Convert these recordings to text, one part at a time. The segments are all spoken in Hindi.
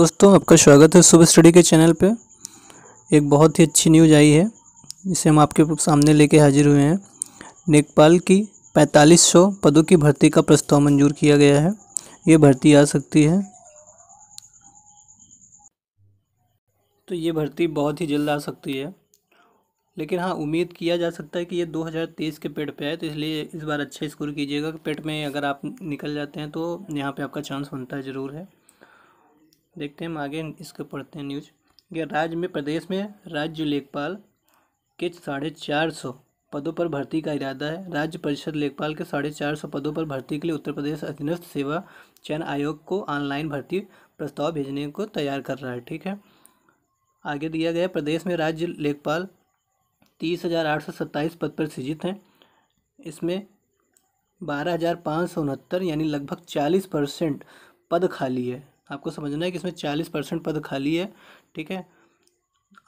दोस्तों आपका स्वागत है सुबह स्टडी के चैनल पे एक बहुत ही अच्छी न्यूज आई है जिसे हम आपके सामने लेके हाजिर हुए हैं नेपाल की 4500 पदों की भर्ती का प्रस्ताव मंजूर किया गया है ये भर्ती आ सकती है तो ये भर्ती बहुत ही जल्द आ सकती है लेकिन हाँ उम्मीद किया जा सकता है कि ये 2023 के पेट पे आए तो इसलिए इस बार अच्छे स्कोर कीजिएगा पेट में अगर आप निकल जाते हैं तो यहाँ पे आपका चांस बनता है ज़रूर है देखते हैं हम आगे इसको पढ़ते हैं न्यूज ये राज्य में प्रदेश में राज्य लेखपाल के साढ़े चार सौ पदों पर भर्ती का इरादा है राज्य परिषद लेखपाल के साढ़े चार सौ पदों पर भर्ती के लिए उत्तर प्रदेश अधीनस्थ सेवा चयन आयोग को ऑनलाइन भर्ती प्रस्ताव भेजने को तैयार कर रहा है ठीक है आगे दिया गया प्रदेश में राज्य लेखपाल तीस हज़ार आठ सौ सत्ताईस पद पर सृजित हैं इसमें बारह हज़ार पाँच सौ उनहत्तर यानी लगभग चालीस परसेंट पद खाली है आपको समझना है कि इसमें चालीस परसेंट पद खाली है ठीक है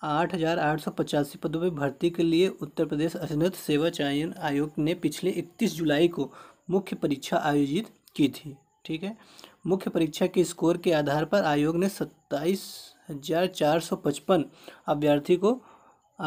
आठ हज़ार आठ सौ पचासी पदों पर भर्ती के लिए उत्तर प्रदेश अधिनत सेवा चयन आयोग ने पिछले इकतीस जुलाई को मुख्य परीक्षा आयोजित की थी ठीक है मुख्य परीक्षा के स्कोर के आधार पर आयोग ने सत्ताईस हजार चार सौ पचपन अभ्यर्थी को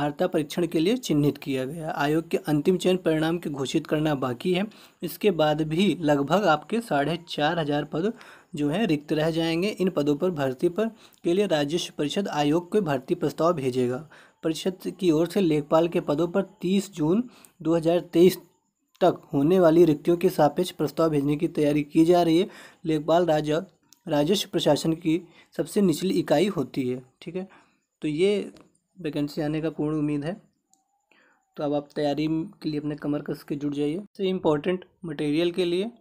आर्ता परीक्षण के लिए चिन्हित किया गया आयोग के अंतिम चयन परिणाम के घोषित करना बाकी है इसके बाद भी लगभग आपके साढ़े चार हज़ार पद जो हैं रिक्त रह जाएंगे इन पदों पर भर्ती पर के लिए राज्य परिषद आयोग को भर्ती प्रस्ताव भेजेगा परिषद की ओर से लेखपाल के पदों पर तीस जून दो तक होने वाली रिक्तियों के सापेक्ष प्रस्ताव भेजने की तैयारी की जा रही है लेखपाल राज्य राजस्व प्रशासन की सबसे निचली इकाई होती है ठीक है तो ये वैकेंसी आने का पूर्ण उम्मीद है तो अब आप तैयारी के लिए अपने कमर कस के जुड़ जाइए से इम्पोर्टेंट मटेरियल के लिए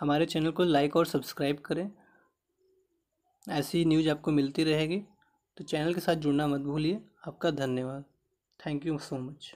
हमारे चैनल को लाइक और सब्सक्राइब करें ऐसी न्यूज आपको मिलती रहेगी तो चैनल के साथ जुड़ना मत भूलिए आपका धन्यवाद थैंक यू सो मच